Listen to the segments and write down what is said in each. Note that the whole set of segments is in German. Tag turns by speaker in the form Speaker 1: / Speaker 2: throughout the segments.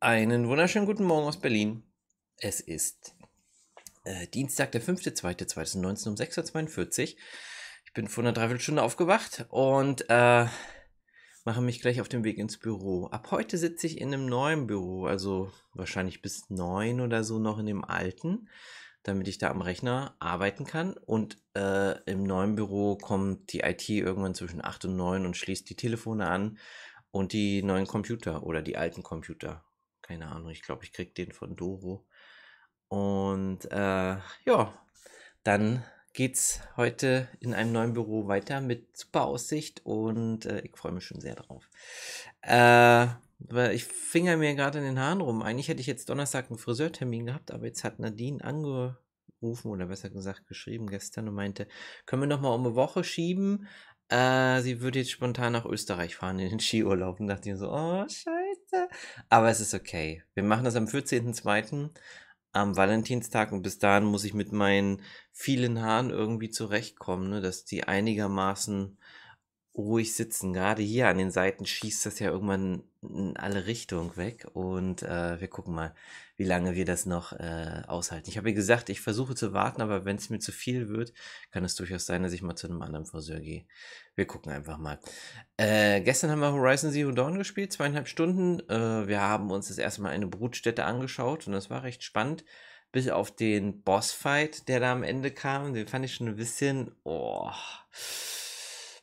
Speaker 1: Einen wunderschönen guten Morgen aus Berlin. Es ist äh, Dienstag, der 5.2.2019 um 6.42 Uhr. Ich bin vor einer Dreiviertelstunde aufgewacht und äh, mache mich gleich auf den Weg ins Büro. Ab heute sitze ich in einem neuen Büro, also wahrscheinlich bis 9 oder so noch in dem alten, damit ich da am Rechner arbeiten kann. Und äh, im neuen Büro kommt die IT irgendwann zwischen 8 und 9 und schließt die Telefone an und die neuen Computer oder die alten Computer. Keine Ahnung, ich glaube, ich krieg den von Doro. Und äh, ja, dann geht's heute in einem neuen Büro weiter mit super Aussicht und äh, ich freue mich schon sehr drauf. Äh, ich finger mir gerade in den Haaren rum. Eigentlich hätte ich jetzt Donnerstag einen Friseurtermin gehabt, aber jetzt hat Nadine angerufen oder besser gesagt geschrieben gestern und meinte, können wir nochmal um eine Woche schieben? Äh, sie würde jetzt spontan nach Österreich fahren in den Skiurlaub und dachte mir so, oh scheiße aber es ist okay. Wir machen das am 14.02. am Valentinstag und bis dahin muss ich mit meinen vielen Haaren irgendwie zurechtkommen, ne, dass die einigermaßen ruhig sitzen. Gerade hier an den Seiten schießt das ja irgendwann in alle Richtungen weg. Und äh, wir gucken mal, wie lange wir das noch äh, aushalten. Ich habe ihr gesagt, ich versuche zu warten, aber wenn es mir zu viel wird, kann es durchaus sein, dass ich mal zu einem anderen Friseur gehe. Wir gucken einfach mal. Äh, gestern haben wir Horizon Zero Dawn gespielt, zweieinhalb Stunden. Äh, wir haben uns das erste Mal eine Brutstätte angeschaut und das war recht spannend. Bis auf den Bossfight, der da am Ende kam, den fand ich schon ein bisschen, oh,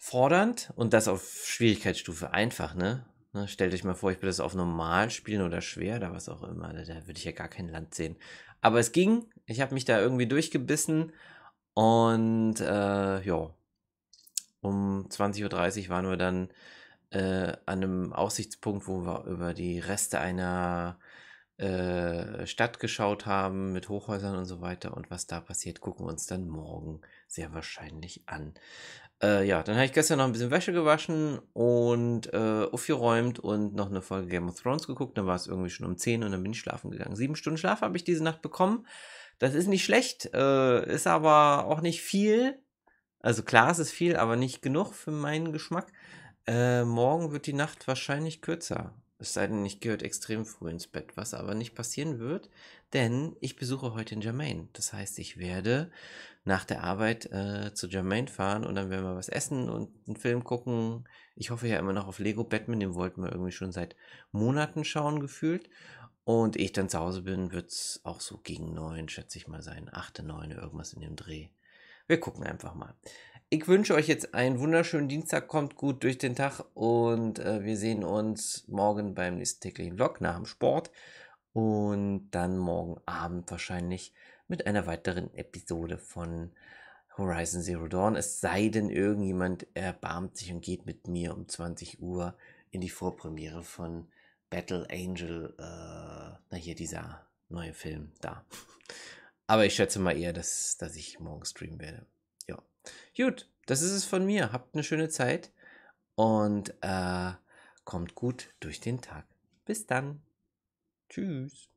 Speaker 1: fordernd und das auf Schwierigkeitsstufe einfach, ne? ne? Stellt euch mal vor, ich würde das auf normal spielen oder schwer oder was auch immer. Da, ne? da würde ich ja gar kein Land sehen. Aber es ging. Ich habe mich da irgendwie durchgebissen und äh, ja, um 20.30 Uhr waren wir dann äh, an einem Aussichtspunkt, wo wir über die Reste einer äh, Stadt geschaut haben mit Hochhäusern und so weiter. Und was da passiert, gucken wir uns dann morgen sehr wahrscheinlich an. Äh, ja, dann habe ich gestern noch ein bisschen Wäsche gewaschen und äh, aufgeräumt und noch eine Folge Game of Thrones geguckt. Dann war es irgendwie schon um 10 und dann bin ich schlafen gegangen. Sieben Stunden Schlaf habe ich diese Nacht bekommen. Das ist nicht schlecht, äh, ist aber auch nicht viel. Also klar, es ist viel, aber nicht genug für meinen Geschmack. Äh, morgen wird die Nacht wahrscheinlich kürzer. Es sei denn, ich gehört extrem früh ins Bett, was aber nicht passieren wird, denn ich besuche heute in Germain. Das heißt, ich werde nach der Arbeit äh, zu Germain fahren und dann werden wir was essen und einen Film gucken. Ich hoffe ja immer noch auf Lego Batman, den wollten wir irgendwie schon seit Monaten schauen gefühlt. Und ehe ich dann zu Hause bin, wird es auch so gegen neun, schätze ich mal sein. Achte, neun, irgendwas in dem Dreh. Wir gucken einfach mal. Ich wünsche euch jetzt einen wunderschönen Dienstag, kommt gut durch den Tag und äh, wir sehen uns morgen beim nächsten täglichen Vlog nach dem Sport und dann morgen Abend wahrscheinlich mit einer weiteren Episode von Horizon Zero Dawn. Es sei denn, irgendjemand erbarmt sich und geht mit mir um 20 Uhr in die Vorpremiere von Battle Angel, äh, na hier dieser neue Film da. Aber ich schätze mal eher, dass, dass ich morgen streamen werde. Gut, das ist es von mir. Habt eine schöne Zeit und äh, kommt gut durch den Tag. Bis dann. Tschüss.